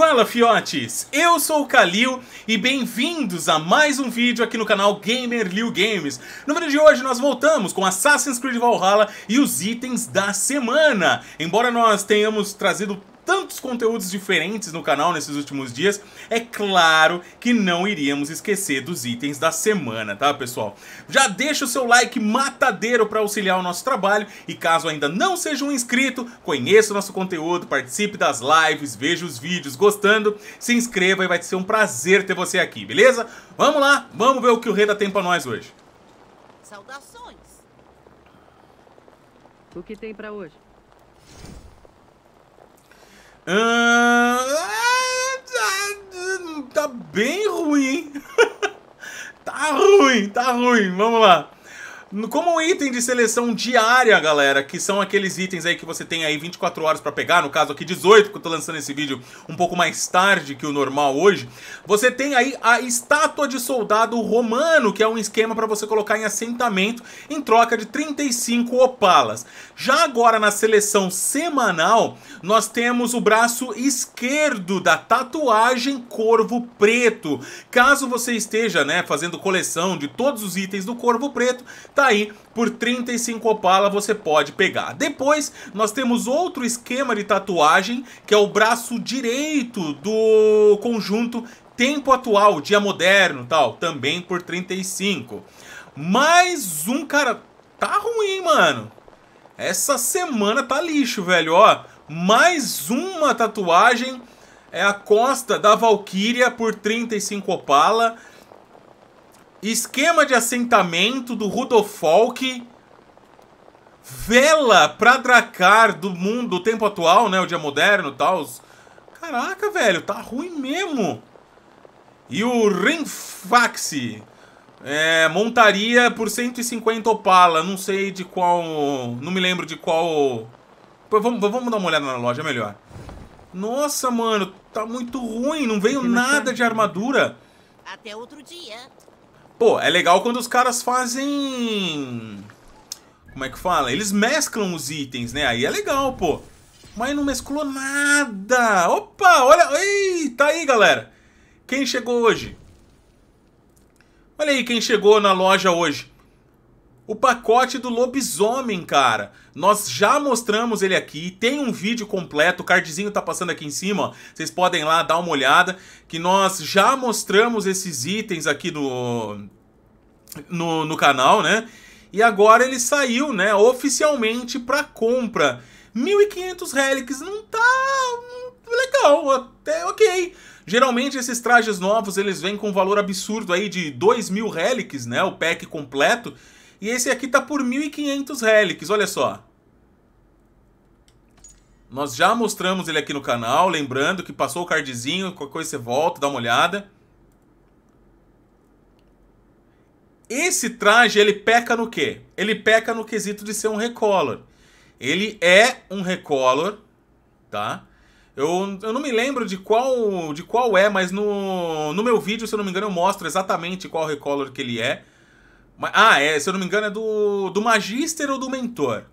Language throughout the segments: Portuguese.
Fala fiotes, eu sou o Kalil e bem-vindos a mais um vídeo aqui no canal Gamer Liu Games. No vídeo de hoje nós voltamos com Assassin's Creed Valhalla e os itens da semana. Embora nós tenhamos trazido tantos conteúdos diferentes no canal nesses últimos dias, é claro que não iríamos esquecer dos itens da semana, tá pessoal? Já deixa o seu like matadeiro para auxiliar o nosso trabalho e caso ainda não seja um inscrito, conheça o nosso conteúdo, participe das lives, veja os vídeos, gostando, se inscreva e vai ser um prazer ter você aqui, beleza? Vamos lá, vamos ver o que o Reda tem pra nós hoje. Saudações! O que tem para hoje? tá bem ruim. tá ruim, tá ruim. Vamos lá como um item de seleção diária, galera, que são aqueles itens aí que você tem aí 24 horas para pegar, no caso aqui 18, que eu tô lançando esse vídeo um pouco mais tarde que o normal hoje, você tem aí a estátua de soldado romano, que é um esquema para você colocar em assentamento em troca de 35 opalas. Já agora na seleção semanal, nós temos o braço esquerdo da tatuagem Corvo Preto. Caso você esteja, né, fazendo coleção de todos os itens do Corvo Preto, Tá aí, por 35 opala você pode pegar. Depois, nós temos outro esquema de tatuagem, que é o braço direito do conjunto Tempo Atual, Dia Moderno tal, também por 35. Mais um, cara, tá ruim, mano. Essa semana tá lixo, velho, ó. Mais uma tatuagem é a costa da Valkyria por 35 opala esquema de assentamento do Rudolfolk, vela pra dracar do mundo, do tempo atual, né, o dia moderno e tal. Caraca, velho, tá ruim mesmo. E o Renfaxi é, montaria por 150 opala, não sei de qual, não me lembro de qual... Vamos, vamos dar uma olhada na loja, é melhor. Nossa, mano, tá muito ruim, não veio nada de armadura. Até outro dia. Pô, é legal quando os caras fazem... Como é que fala? Eles mesclam os itens, né? Aí é legal, pô. Mas não mesclou nada. Opa, olha... Ei, tá aí, galera. Quem chegou hoje? Olha aí quem chegou na loja hoje o pacote do lobisomem, cara. Nós já mostramos ele aqui, tem um vídeo completo, o cardzinho tá passando aqui em cima, vocês podem lá dar uma olhada, que nós já mostramos esses itens aqui no, no, no canal, né? E agora ele saiu, né, oficialmente para compra. 1.500 relics, não tá legal, até ok. Geralmente esses trajes novos, eles vêm com um valor absurdo aí de 2.000 relics, né, o pack completo. E esse aqui tá por 1.500 relics, olha só. Nós já mostramos ele aqui no canal, lembrando que passou o cardzinho, qualquer coisa você volta, dá uma olhada. Esse traje, ele peca no quê? Ele peca no quesito de ser um recolor. Ele é um recolor, tá? Eu, eu não me lembro de qual, de qual é, mas no, no meu vídeo, se eu não me engano, eu mostro exatamente qual recolor que ele é. Ah, é, se eu não me engano, é do, do Magister ou do Mentor.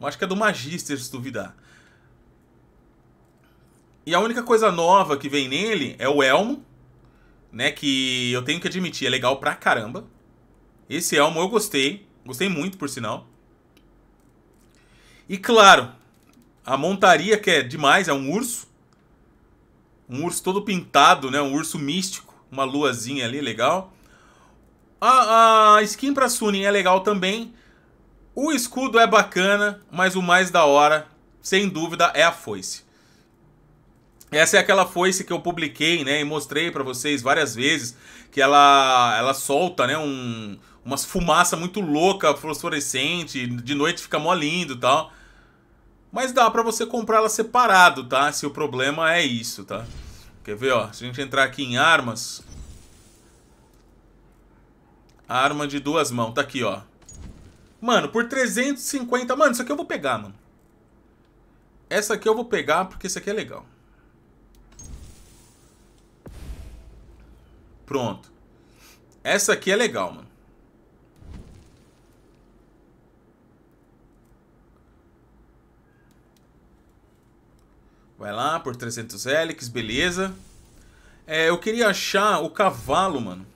Eu acho que é do Magister, se duvidar. E a única coisa nova que vem nele é o Elmo, né? Que eu tenho que admitir, é legal pra caramba. Esse Elmo eu gostei. Gostei muito, por sinal. E claro, a montaria que é demais, é um urso. Um urso todo pintado, né? Um urso místico. Uma luazinha ali, legal. A, a skin pra Sunin é legal também. O escudo é bacana, mas o mais da hora, sem dúvida, é a foice. Essa é aquela foice que eu publiquei, né, e mostrei para vocês várias vezes, que ela ela solta, né, um umas fumaça muito louca, fluorescente, de noite fica mó lindo, tal. Mas dá para você comprar ela separado, tá? Se o problema é isso, tá? Quer ver, ó? Se a gente entrar aqui em armas, Arma de duas mãos. Tá aqui, ó. Mano, por 350... Mano, isso aqui eu vou pegar, mano. Essa aqui eu vou pegar porque isso aqui é legal. Pronto. Essa aqui é legal, mano. Vai lá por 300 helix, beleza. É, eu queria achar o cavalo, mano.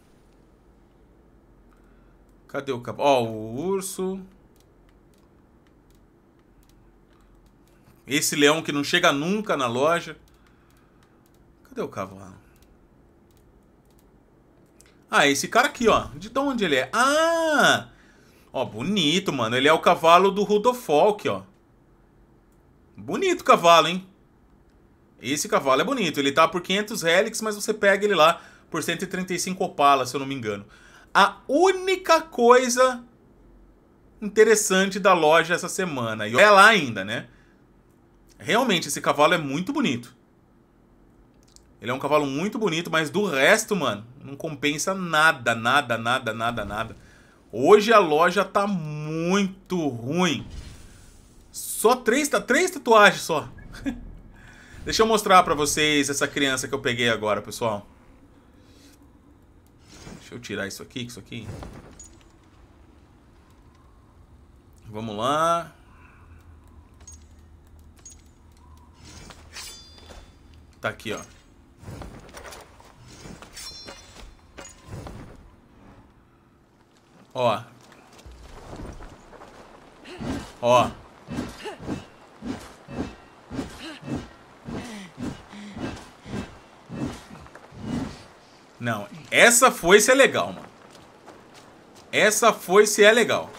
Cadê o cavalo? Ó, o urso. Esse leão que não chega nunca na loja. Cadê o cavalo? Ah, esse cara aqui, ó. De onde ele é? Ah! Ó, bonito, mano. Ele é o cavalo do Rudolfolk, ó. Bonito cavalo, hein? Esse cavalo é bonito. Ele tá por 500 relics, mas você pega ele lá por 135 opala, se eu não me engano a única coisa interessante da loja essa semana. E olha é lá ainda, né? Realmente, esse cavalo é muito bonito. Ele é um cavalo muito bonito, mas do resto, mano, não compensa nada, nada, nada, nada, nada. Hoje a loja tá muito ruim. Só três, três tatuagens só. Deixa eu mostrar pra vocês essa criança que eu peguei agora, pessoal eu tirar isso aqui, isso aqui. Vamos lá. Tá aqui, ó. Ó. Ó. Não, essa foice é legal, mano. Essa foice é legal.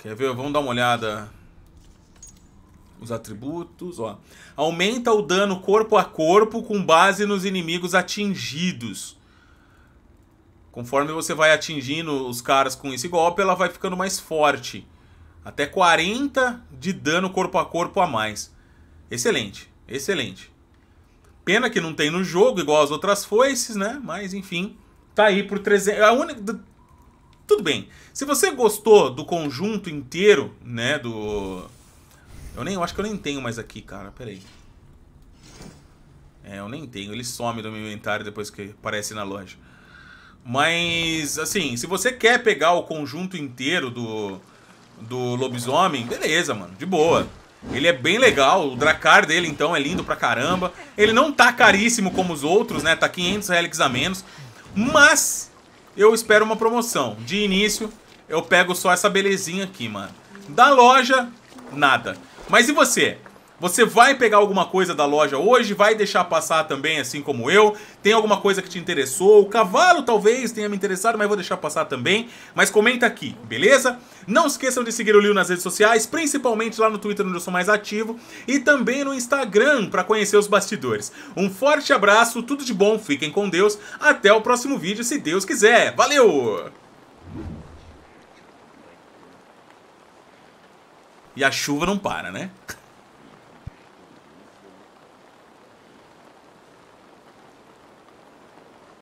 Quer ver? Vamos dar uma olhada. Os atributos, ó. Aumenta o dano corpo a corpo com base nos inimigos atingidos. Conforme você vai atingindo os caras com esse golpe, ela vai ficando mais forte. Até 40 de dano corpo a corpo a mais. Excelente, excelente. Pena que não tem no jogo, igual as outras foices, né? Mas enfim, tá aí por 300. A única. Tudo bem. Se você gostou do conjunto inteiro, né? Do. Eu nem eu acho que eu nem tenho mais aqui, cara. Pera aí. É, eu nem tenho. Ele some do meu inventário depois que aparece na loja. Mas, assim, se você quer pegar o conjunto inteiro do, do lobisomem, beleza, mano. De boa. Ele é bem legal, o Dracar dele então é lindo pra caramba. Ele não tá caríssimo como os outros, né? Tá 500 relics a menos. Mas eu espero uma promoção. De início, eu pego só essa belezinha aqui, mano. Da loja, nada. Mas e você? Você vai pegar alguma coisa da loja hoje, vai deixar passar também, assim como eu. Tem alguma coisa que te interessou? O cavalo talvez tenha me interessado, mas vou deixar passar também. Mas comenta aqui, beleza? Não esqueçam de seguir o Lil nas redes sociais, principalmente lá no Twitter, onde eu sou mais ativo, e também no Instagram para conhecer os bastidores. Um forte abraço, tudo de bom, fiquem com Deus. Até o próximo vídeo, se Deus quiser. Valeu! E a chuva não para, né?